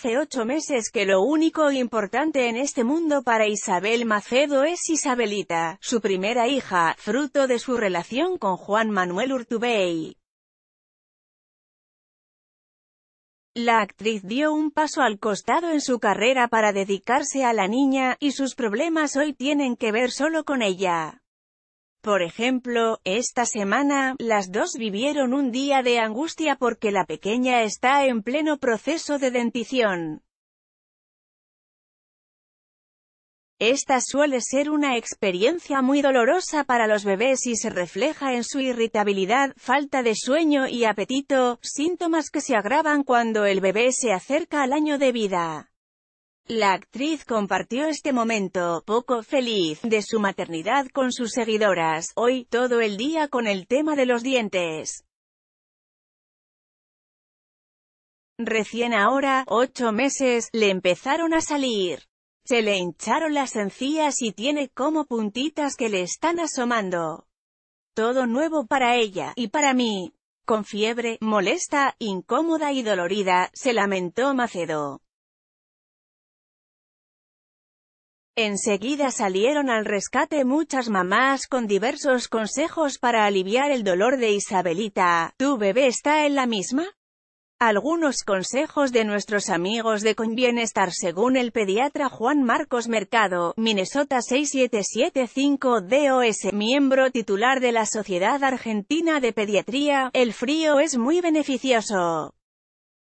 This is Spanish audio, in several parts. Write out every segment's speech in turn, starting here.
hace ocho meses que lo único importante en este mundo para Isabel Macedo es Isabelita, su primera hija, fruto de su relación con Juan Manuel Urtubey. La actriz dio un paso al costado en su carrera para dedicarse a la niña, y sus problemas hoy tienen que ver solo con ella. Por ejemplo, esta semana, las dos vivieron un día de angustia porque la pequeña está en pleno proceso de dentición. Esta suele ser una experiencia muy dolorosa para los bebés y se refleja en su irritabilidad, falta de sueño y apetito, síntomas que se agravan cuando el bebé se acerca al año de vida. La actriz compartió este momento, poco feliz, de su maternidad con sus seguidoras, hoy, todo el día con el tema de los dientes. Recién ahora, ocho meses, le empezaron a salir. Se le hincharon las encías y tiene como puntitas que le están asomando. Todo nuevo para ella, y para mí. Con fiebre, molesta, incómoda y dolorida, se lamentó Macedo. Enseguida salieron al rescate muchas mamás con diversos consejos para aliviar el dolor de Isabelita. ¿Tu bebé está en la misma? Algunos consejos de nuestros amigos de Conbienestar según el pediatra Juan Marcos Mercado, Minnesota 6775 DOS, miembro titular de la Sociedad Argentina de Pediatría, el frío es muy beneficioso.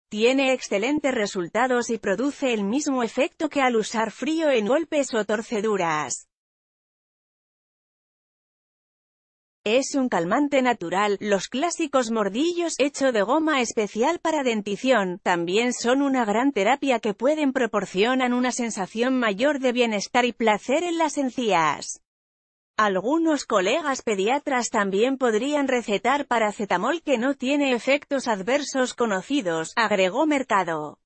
Tiene excelentes resultados y produce el mismo efecto que al usar frío en golpes o torceduras. Es un calmante natural, los clásicos mordillos hecho de goma especial para dentición, también son una gran terapia que pueden proporcionar una sensación mayor de bienestar y placer en las encías. Algunos colegas pediatras también podrían recetar paracetamol que no tiene efectos adversos conocidos, agregó Mercado.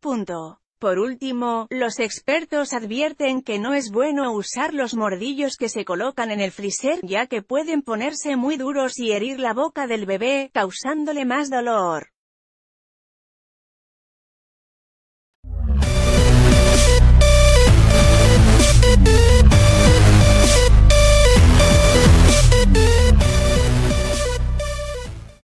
Punto. Por último, los expertos advierten que no es bueno usar los mordillos que se colocan en el freezer, ya que pueden ponerse muy duros y herir la boca del bebé, causándole más dolor.